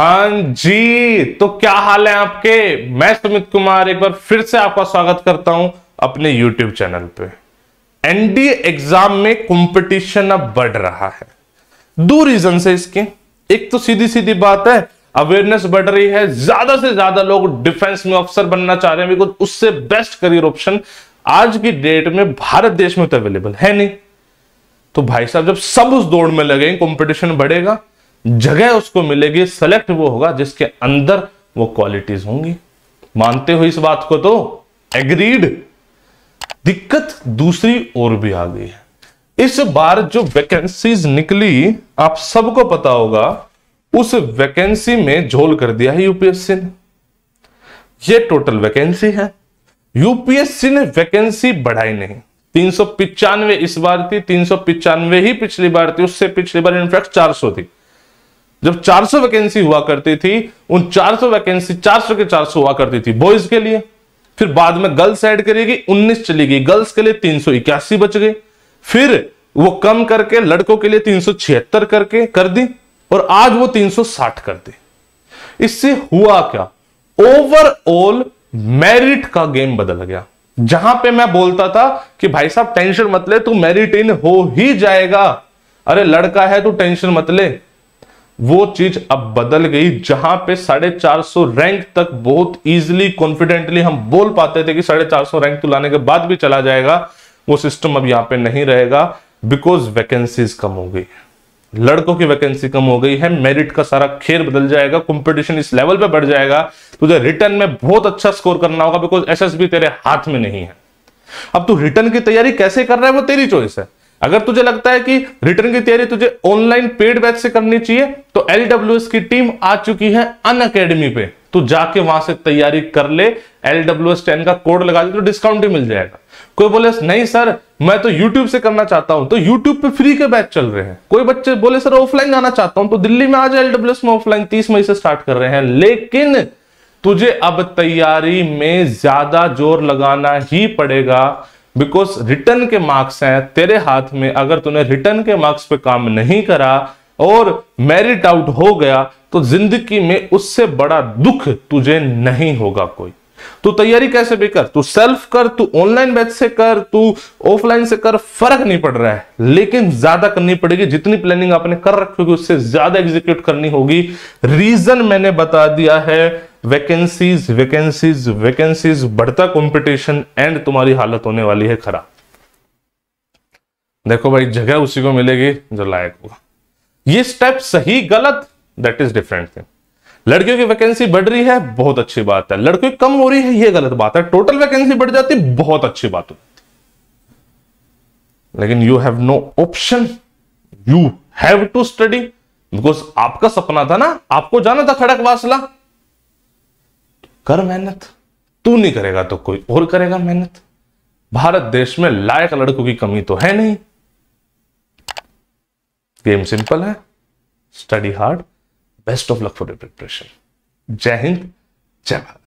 हाँ जी तो क्या हाल है आपके मैं सुमित कुमार एक बार फिर से आपका स्वागत करता हूं अपने YouTube चैनल पे एनडीए एग्जाम में कंपटीशन अब बढ़ रहा है दो रीजन से इसके एक तो सीधी सीधी बात है अवेयरनेस बढ़ रही है ज्यादा से ज्यादा लोग डिफेंस में ऑफिसर बनना चाह रहे हैं बिकॉज उससे बेस्ट करियर ऑप्शन आज की डेट में भारत देश में तो अवेलेबल है नहीं तो भाई साहब जब सब उस दौड़ में लगे कंपटीशन बढ़ेगा जगह उसको मिलेगी सेलेक्ट वो होगा जिसके अंदर वो क्वालिटीज होंगी मानते हो इस बात को तो एग्रीड दिक्कत दूसरी ओर भी आ गई है इस बार जो वैकेंसीज निकली आप सबको पता होगा उस वैकेंसी में झोल कर दिया है यूपीएससी ने यह टोटल वैकेंसी है यूपीएससी ने वैकेंसी बढ़ाई नहीं तीन इस बार थी तीन ही पिछली बार थी उससे पिछली बार इनफैक्ट 400 थी जब 400 वैकेंसी हुआ करती थी उन 400 वैकेंसी 400 के 400 हुआ करती थी बॉयज के लिए फिर बाद में गर्ल्स ऐड करेगी 19 चली गई गर्ल्स के लिए तीन बच गई फिर वो कम करके लड़कों के लिए तीन करके कर दी और आज वो 360 कर दी इससे हुआ क्या ओवरऑल मेरिट का गेम बदल गया जहां पे मैं बोलता था कि भाई साहब टेंशन मत ले तू मेरिट इन हो ही जाएगा अरे लड़का है तू टेंशन मत ले वो चीज अब बदल गई जहां पे साढ़े चार सौ रैंक तक बहुत इजीली कॉन्फिडेंटली हम बोल पाते थे कि साढ़े चार सौ रैंक तो लाने के बाद भी चला जाएगा वो सिस्टम अब यहां पे नहीं रहेगा बिकॉज वैकेंसीज कम हो गई लड़कों की वैकेंसी कम हो गई है मेरिट का सारा खेल बदल जाएगा कंपटीशन इस लेवल पे बढ़ जाएगा तुझे रिटर्न में बहुत अच्छा स्कोर करना होगा बिकॉज एसएसबी तेरे हाथ में नहीं है अब तू रिटर्न की तैयारी कैसे कर रहा है वो तेरी चॉइस है अगर तुझे लगता है कि रिटर्न की तैयारी तुझे ऑनलाइन पेड बैच से करनी चाहिए तो एल की टीम आ चुकी है अन अकेडमी पे तू जाके वहां से तैयारी कर ले एल एस टेन का कोड लगा दे तो डिस्काउंट ही मिल जाएगा कोई बोले नहीं सर मैं तो यूट्यूब से करना चाहता हूं तो यूट्यूब पे फ्री के बैच चल रहे हैं कोई बच्चे बोले सर ऑफलाइन जाना चाहता हूं तो दिल्ली में आज एल में ऑफलाइन तीस मई से स्टार्ट कर रहे हैं लेकिन तुझे अब तैयारी में ज्यादा जोर लगाना ही पड़ेगा बिकॉज रिटर्न के मार्क्स हैं तेरे हाथ में अगर तूने रिटर्न के मार्क्स पे काम नहीं करा और मेरिट आउट हो गया तो जिंदगी में उससे बड़ा दुख तुझे नहीं होगा कोई तू तैयारी कैसे भी कर तू सेल्फ कर तू ऑनलाइन बैच से कर तू ऑफलाइन से कर फर्क नहीं पड़ रहा है लेकिन ज्यादा करनी पड़ेगी जितनी प्लानिंग आपने कर रखी होगी उससे ज्यादा एग्जीक्यूट करनी होगी रीजन मैंने बता दिया है वैकेंसीज वैकेंसीज वैकेंसीज बढ़ता कंपटीशन एंड तुम्हारी हालत होने वाली है खराब देखो भाई जगह उसी को मिलेगी जो लायक होगा ये स्टेप सही गलत दैट इज डिफरेंट थिंग लड़कियों की वैकेंसी बढ़ रही है बहुत अच्छी बात है लड़कियों की कम हो रही है ये गलत बात है टोटल वैकेंसी बढ़ जाती बहुत अच्छी बात होती लेकिन you have no option you have to study because आपका सपना था ना आपको जाना था खड़क वासला कर मेहनत तू नहीं करेगा तो कोई और करेगा मेहनत भारत देश में लायक लड़कों की कमी तो है नहीं गेम सिंपल है study hard best of luck for preparation जय हिंद जय भारत